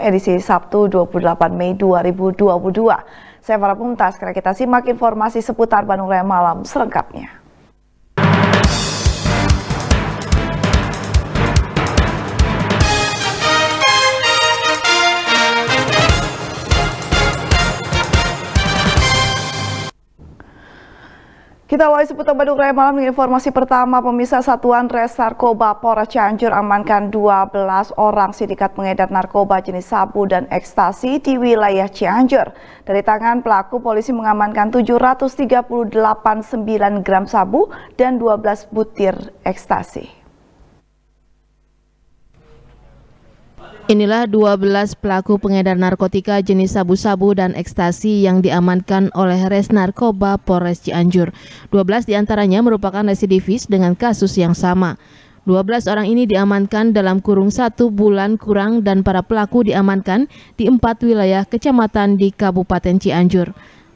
edisi Sabtu 28 Mei 2022. Saya Farah Pumtas, kira kita simak informasi seputar Bandung Raya Malam selengkapnya. Kita awali seputar Bandung Raya malam dengan informasi pertama pemirsa Satuan Res Narkoba Polres Cianjur amankan 12 orang sindikat pengedar narkoba jenis sabu dan ekstasi di wilayah Cianjur. Dari tangan pelaku polisi mengamankan 738,9 gram sabu dan 12 butir ekstasi. Inilah 12 pelaku pengedar narkotika jenis sabu-sabu dan ekstasi yang diamankan oleh Res Narkoba Polres Cianjur. 12 diantaranya merupakan residivis dengan kasus yang sama. 12 orang ini diamankan dalam kurung satu bulan kurang dan para pelaku diamankan di empat wilayah kecamatan di Kabupaten Cianjur.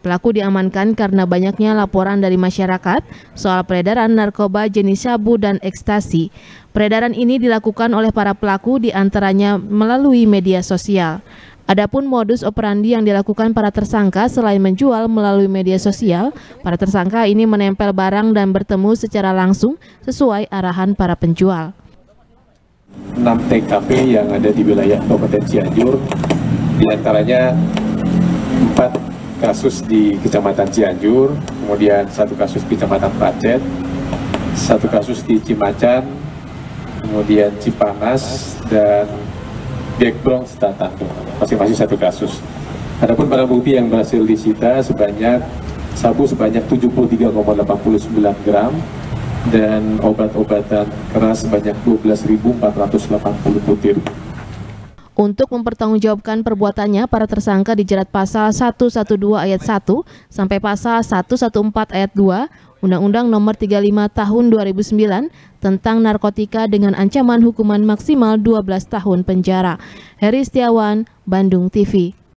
Pelaku diamankan karena banyaknya laporan dari masyarakat soal peredaran narkoba jenis sabu dan ekstasi. Peredaran ini dilakukan oleh para pelaku diantaranya melalui media sosial. Adapun modus operandi yang dilakukan para tersangka selain menjual melalui media sosial, para tersangka ini menempel barang dan bertemu secara langsung sesuai arahan para penjual. 6 TKP yang ada di wilayah Kabupaten Cianjur, diantaranya kasus di Kecamatan Cianjur, kemudian satu kasus di Kecamatan Pacet, satu kasus di Cimacan, kemudian Cipanas, dan Gekbrong Setatan. Masing-masing satu kasus. Adapun barang bukti yang berhasil disita sebanyak sabu sebanyak 73,89 gram dan obat-obatan keras sebanyak 12.480 butir. Untuk mempertanggungjawabkan perbuatannya, para tersangka dijerat pasal 112 ayat 1 sampai pasal 114 ayat 2 Undang-Undang Nomor 35 Tahun 2009 tentang narkotika dengan ancaman hukuman maksimal 12 tahun penjara. Heri Setiawan, Bandung TV.